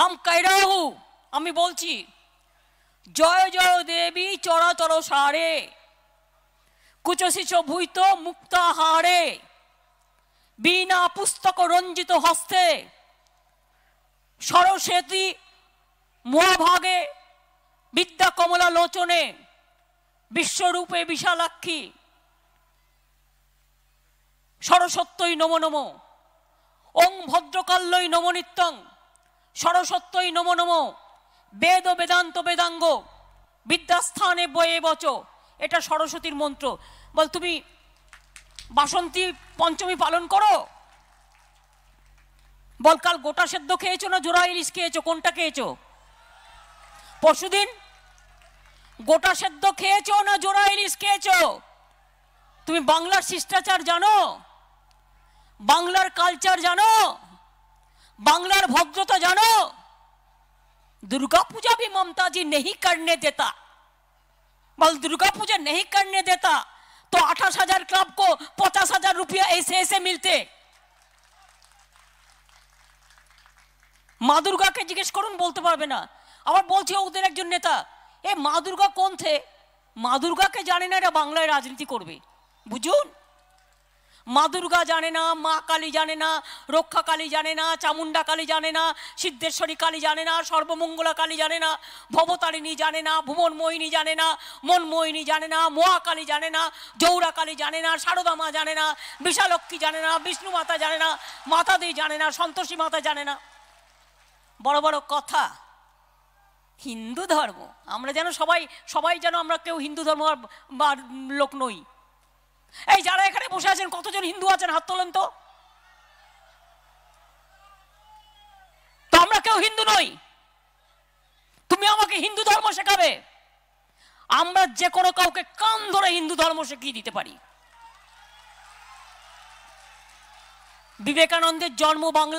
हम कह আমি বলছি জয় জয় দেবী চরাচর সারে কুচশিষ ভূত মুক্তাহারে বিনা পুস্তক রঞ্জিত হস্তে সরস্বতী মহাভাগে বিদ্যা কমলা লোচনে বিশ্বরূপে বিশালাক্ষী সরস্বত্যই নম নম ওং ভদ্রকাল্যই নমনিত্যং সরসত্যই নম নম বেদ বেদান্ত বেদাঙ্গ বিদ্যাস্থানে বয়ে বচ এটা সরস্বতীর মন্ত্র বল তুমি বাসন্তী পঞ্চমী পালন করো বল কাল গোটা সেদ্ধ খেয়েছো না জোড়া ইলিশ খেয়েছো কোনটা খেয়েছো পরশুদিন গোটা সেদ্ধ খেয়েছো না জোড়া ইলিশ খেয়েছো তুমি বাংলার শিষ্টাচার জানো বাংলার কালচার জানো বাংলার ভদ্রতা জানো दुर्गा पूजा भी ममता जी नहीं करने देता बल दुर्गा पूजा नहीं करने देता तो अठारह हजार क्लब को पचास हजार रुपया ऐसे ऐसे मिलते মা দুর্গাকে জিজ্ঞেস করুন বলতে পারবে না আবার বলছি ওদের একজন নেতা এ মা দুর্গা কোন থে মা দুর্গাকে জানে না এরা বাংলায় রাজনীতি করবে বুঝুন মা দুর্গা জানে না মা কালী জানে না রক্ষা কালী জানে না চামুন্ডা কালী জানে না সিদ্ধেশ্বরী কালী জানে না সর্বমঙ্গলা কালী জানে না ভবতারিণী জানে না ভুবন মোহিনী জানে না মন মোহিনী জানে না মহাকালী জানে না জৌরা কালী জানে না সারদা মা জানে না বিশালক্ষী জানে না বিষ্ণু মাতা জানে না মাতাদি জানে না সন্তোষী মাতা জানে না বড় বড় কথা হিন্দু ধর্ম আমরা যেন সবাই সবাই যেন আমরা কেউ হিন্দু ধর্ম বা লোক নই এই যারা এখানে বসে আছেন কতজন হিন্দু আছেন হাত তোলেন তো আমরা কেউ হিন্দু নই তুমি আমাকে হিন্দু ধর্ম শেখাবে আমরা যে কোনো কাউকে কান ধরে হিন্দু ধর্ম শিখিয়ে দিতে পারি বিবেকানন্দের জন্ম বাংলা